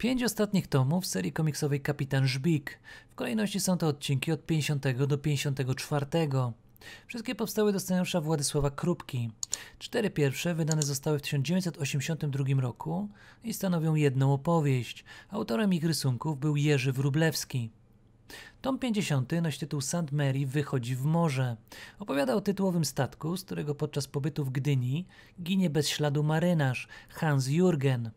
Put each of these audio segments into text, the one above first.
Pięć ostatnich tomów serii komiksowej Kapitan Żbik. W kolejności są to odcinki od 50 do 54. Wszystkie powstały do scenariusza Władysława Krupki. Cztery pierwsze wydane zostały w 1982 roku i stanowią jedną opowieść. Autorem ich rysunków był Jerzy Wrublewski. Tom 50 nosi tytuł St. Mary wychodzi w morze. Opowiada o tytułowym statku, z którego podczas pobytu w Gdyni ginie bez śladu marynarz Hans Jürgen.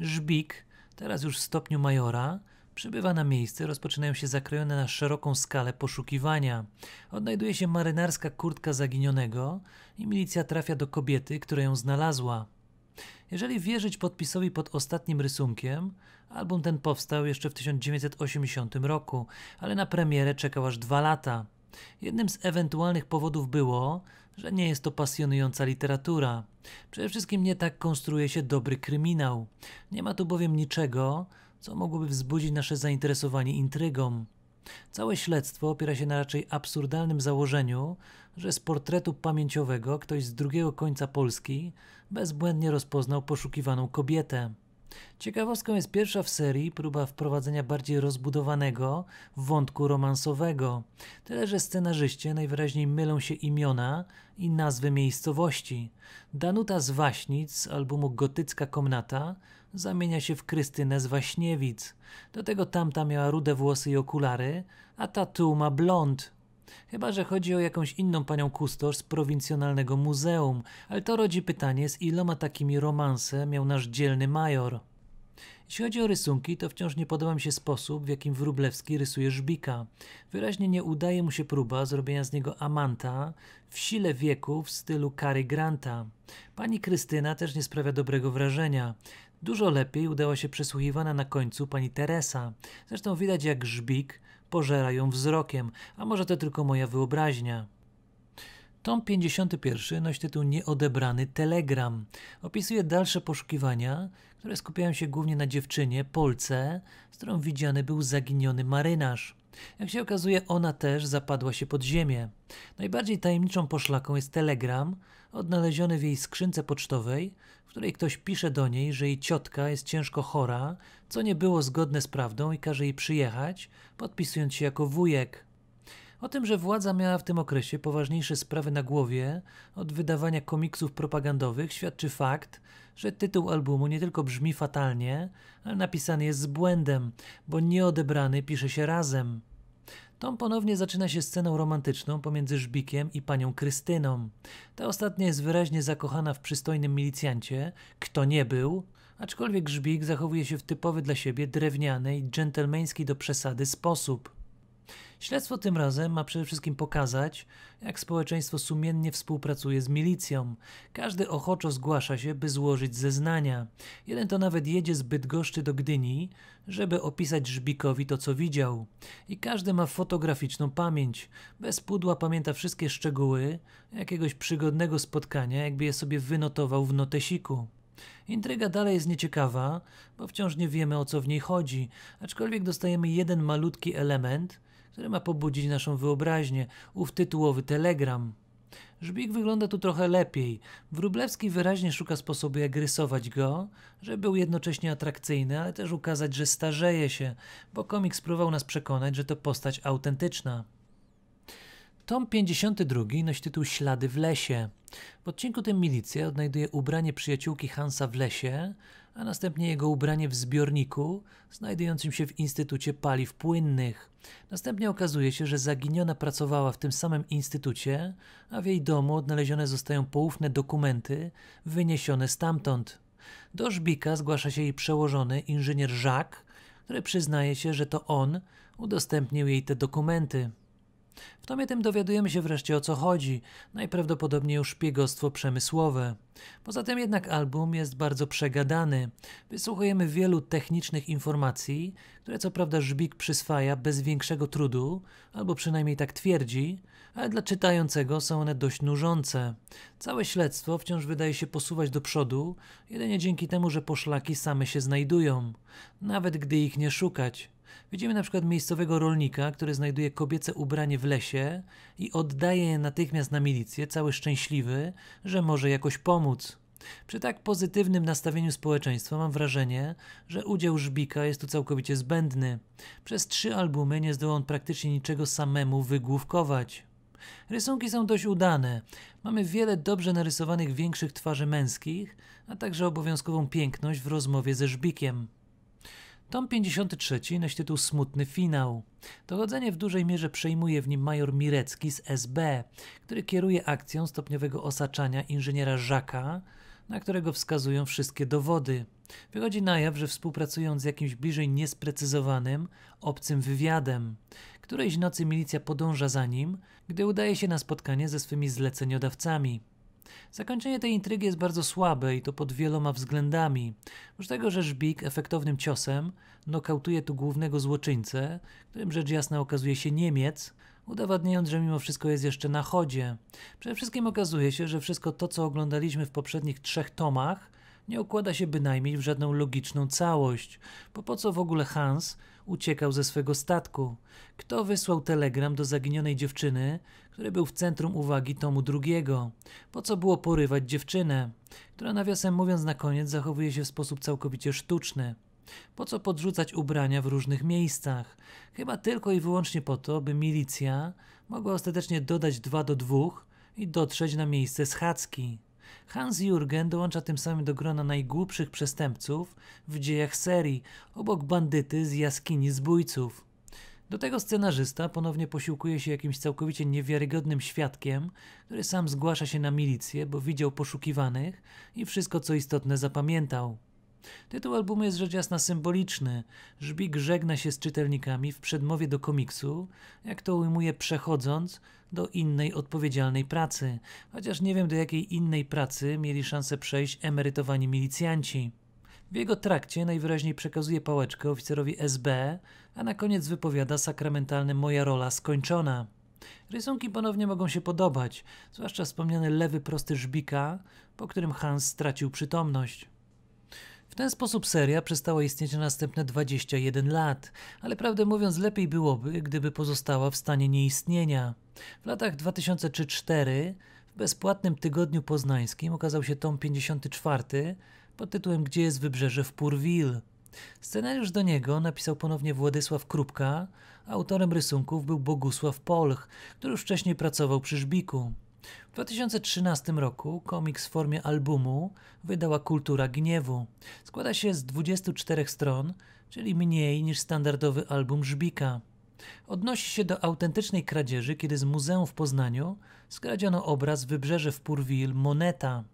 Żbik Teraz już w stopniu majora przybywa na miejsce, rozpoczynają się zakrojone na szeroką skalę poszukiwania. Odnajduje się marynarska kurtka zaginionego i milicja trafia do kobiety, która ją znalazła. Jeżeli wierzyć podpisowi pod ostatnim rysunkiem, album ten powstał jeszcze w 1980 roku, ale na premierę czekał aż dwa lata. Jednym z ewentualnych powodów było, że nie jest to pasjonująca literatura. Przede wszystkim nie tak konstruuje się dobry kryminał. Nie ma tu bowiem niczego, co mogłoby wzbudzić nasze zainteresowanie intrygą. Całe śledztwo opiera się na raczej absurdalnym założeniu, że z portretu pamięciowego ktoś z drugiego końca Polski bezbłędnie rozpoznał poszukiwaną kobietę. Ciekawostką jest pierwsza w serii próba wprowadzenia bardziej rozbudowanego wątku romansowego. Tyle, że scenarzyście najwyraźniej mylą się imiona i nazwy miejscowości. Danuta z Waśnic z albumu Gotycka Komnata zamienia się w Krystynę z Waśniewic. Do tego tamta miała rude włosy i okulary, a ta tu ma blond. Chyba, że chodzi o jakąś inną panią kustosz z prowincjonalnego muzeum, ale to rodzi pytanie, z iloma takimi romanse miał nasz dzielny major. Jeśli chodzi o rysunki, to wciąż nie podoba mi się sposób, w jakim Wróblewski rysuje żbika. Wyraźnie nie udaje mu się próba zrobienia z niego amanta w sile wieku w stylu Cary Granta. Pani Krystyna też nie sprawia dobrego wrażenia. Dużo lepiej udała się przesłuchiwana na końcu pani Teresa. Zresztą widać jak żbik pożera ją wzrokiem, a może to tylko moja wyobraźnia. Tom 51 nosi tytuł Nieodebrany telegram. Opisuje dalsze poszukiwania, które skupiają się głównie na dziewczynie, Polce, z którą widziany był zaginiony marynarz. Jak się okazuje, ona też zapadła się pod ziemię. Najbardziej tajemniczą poszlaką jest telegram, odnaleziony w jej skrzynce pocztowej, w której ktoś pisze do niej, że jej ciotka jest ciężko chora, co nie było zgodne z prawdą i każe jej przyjechać, podpisując się jako wujek o tym, że władza miała w tym okresie poważniejsze sprawy na głowie od wydawania komiksów propagandowych, świadczy fakt, że tytuł albumu nie tylko brzmi fatalnie, ale napisany jest z błędem, bo nieodebrany pisze się razem. Tom ponownie zaczyna się sceną romantyczną pomiędzy Żbikiem i panią Krystyną. Ta ostatnia jest wyraźnie zakochana w przystojnym milicjancie, kto nie był, aczkolwiek Żbik zachowuje się w typowy dla siebie drewniany i dżentelmeński do przesady sposób. Śledztwo tym razem ma przede wszystkim pokazać, jak społeczeństwo sumiennie współpracuje z milicją. Każdy ochoczo zgłasza się, by złożyć zeznania. Jeden to nawet jedzie z Bydgoszczy do Gdyni, żeby opisać Żbikowi to, co widział. I każdy ma fotograficzną pamięć. Bez pudła pamięta wszystkie szczegóły jakiegoś przygodnego spotkania, jakby je sobie wynotował w notesiku. Intryga dalej jest nieciekawa, bo wciąż nie wiemy o co w niej chodzi, aczkolwiek dostajemy jeden malutki element, które ma pobudzić naszą wyobraźnię, ów tytułowy telegram. Żbik wygląda tu trochę lepiej. Wróblewski wyraźnie szuka sposobu, jak rysować go, żeby był jednocześnie atrakcyjny, ale też ukazać, że starzeje się, bo komik spróbował nas przekonać, że to postać autentyczna. Tom 52 nosi tytuł Ślady w lesie. W odcinku tym milicja odnajduje ubranie przyjaciółki Hansa w lesie, a następnie jego ubranie w zbiorniku znajdującym się w Instytucie Paliw Płynnych. Następnie okazuje się, że zaginiona pracowała w tym samym instytucie, a w jej domu odnalezione zostają poufne dokumenty wyniesione stamtąd. Do Żbika zgłasza się jej przełożony inżynier Jacques, który przyznaje się, że to on udostępnił jej te dokumenty. W tomie tym dowiadujemy się wreszcie o co chodzi, najprawdopodobniej o szpiegostwo przemysłowe. Poza tym jednak album jest bardzo przegadany. Wysłuchujemy wielu technicznych informacji, które co prawda Żbik przyswaja bez większego trudu, albo przynajmniej tak twierdzi, ale dla czytającego są one dość nużące. Całe śledztwo wciąż wydaje się posuwać do przodu, jedynie dzięki temu, że poszlaki same się znajdują, nawet gdy ich nie szukać. Widzimy na przykład miejscowego rolnika, który znajduje kobiece ubranie w lesie i oddaje je natychmiast na milicję, cały szczęśliwy, że może jakoś pomóc. Przy tak pozytywnym nastawieniu społeczeństwa mam wrażenie, że udział Żbika jest tu całkowicie zbędny. Przez trzy albumy nie zdołał on praktycznie niczego samemu wygłówkować. Rysunki są dość udane. Mamy wiele dobrze narysowanych większych twarzy męskich, a także obowiązkową piękność w rozmowie ze Żbikiem. Tom 53 nosi tytuł Smutny Finał. Dochodzenie w dużej mierze przejmuje w nim major Mirecki z SB, który kieruje akcją stopniowego osaczania inżyniera Żaka, na którego wskazują wszystkie dowody. Wychodzi na jaw, że współpracują z jakimś bliżej niesprecyzowanym, obcym wywiadem. Którejś nocy milicja podąża za nim, gdy udaje się na spotkanie ze swymi zleceniodawcami. Zakończenie tej intrygi jest bardzo słabe i to pod wieloma względami. Oprócz tego, że Żbik efektownym ciosem nokautuje tu głównego złoczyńcę, którym rzecz jasna okazuje się Niemiec, udowadniając, że mimo wszystko jest jeszcze na chodzie. Przede wszystkim okazuje się, że wszystko to, co oglądaliśmy w poprzednich trzech tomach, nie układa się bynajmniej w żadną logiczną całość, bo po co w ogóle Hans uciekał ze swego statku? Kto wysłał telegram do zaginionej dziewczyny, który był w centrum uwagi tomu drugiego? Po co było porywać dziewczynę, która nawiasem mówiąc na koniec zachowuje się w sposób całkowicie sztuczny? Po co podrzucać ubrania w różnych miejscach? Chyba tylko i wyłącznie po to, by milicja mogła ostatecznie dodać dwa do dwóch i dotrzeć na miejsce schadzki. Hans Jürgen dołącza tym samym do grona najgłupszych przestępców w dziejach serii, obok bandyty z jaskini zbójców. Do tego scenarzysta ponownie posiłkuje się jakimś całkowicie niewiarygodnym świadkiem, który sam zgłasza się na milicję, bo widział poszukiwanych i wszystko co istotne zapamiętał. Tytuł albumu jest rzecz jasna symboliczny. Żbik żegna się z czytelnikami w przedmowie do komiksu, jak to ujmuje przechodząc do innej odpowiedzialnej pracy, chociaż nie wiem do jakiej innej pracy mieli szansę przejść emerytowani milicjanci. W jego trakcie najwyraźniej przekazuje pałeczkę oficerowi SB, a na koniec wypowiada sakramentalny moja rola skończona. Rysunki ponownie mogą się podobać, zwłaszcza wspomniany lewy prosty żbika, po którym Hans stracił przytomność. W ten sposób seria przestała istnieć na następne 21 lat, ale prawdę mówiąc lepiej byłoby, gdyby pozostała w stanie nieistnienia. W latach 2003-2004 w bezpłatnym tygodniu poznańskim okazał się tom 54 pod tytułem Gdzie jest wybrzeże w Purwil. Scenariusz do niego napisał ponownie Władysław Krupka, autorem rysunków był Bogusław Polch, który już wcześniej pracował przy Żbiku. W 2013 roku komiks w formie albumu wydała Kultura Gniewu. Składa się z 24 stron, czyli mniej niż standardowy album Żbika. Odnosi się do autentycznej kradzieży, kiedy z muzeum w Poznaniu skradziono obraz Wybrzeże w Purwil Moneta.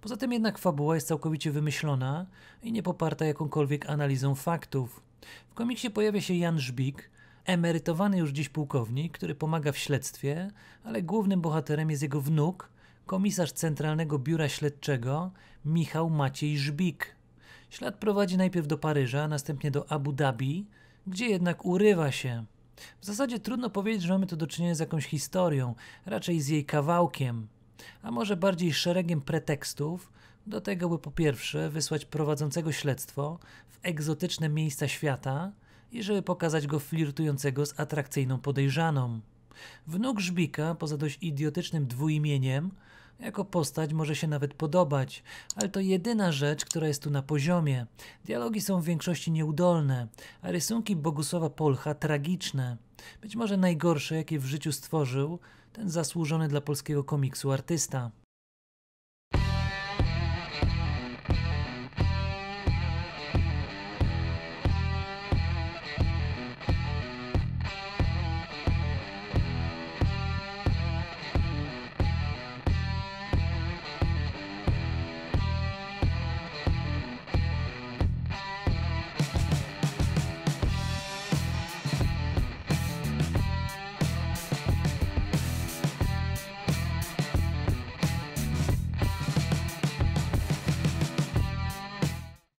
Poza tym jednak fabuła jest całkowicie wymyślona i nie poparta jakąkolwiek analizą faktów. W komiksie pojawia się Jan Żbik, emerytowany już dziś pułkownik, który pomaga w śledztwie, ale głównym bohaterem jest jego wnuk, komisarz Centralnego Biura Śledczego Michał Maciej Żbik. Ślad prowadzi najpierw do Paryża, następnie do Abu Dhabi, gdzie jednak urywa się. W zasadzie trudno powiedzieć, że mamy tu do czynienia z jakąś historią, raczej z jej kawałkiem, a może bardziej szeregiem pretekstów do tego, by po pierwsze wysłać prowadzącego śledztwo w egzotyczne miejsca świata – i żeby pokazać go flirtującego z atrakcyjną podejrzaną. Wnuk Żbika, poza dość idiotycznym dwuimieniem, jako postać może się nawet podobać, ale to jedyna rzecz, która jest tu na poziomie. Dialogi są w większości nieudolne, a rysunki Bogusława Polcha tragiczne. Być może najgorsze, jakie w życiu stworzył ten zasłużony dla polskiego komiksu artysta.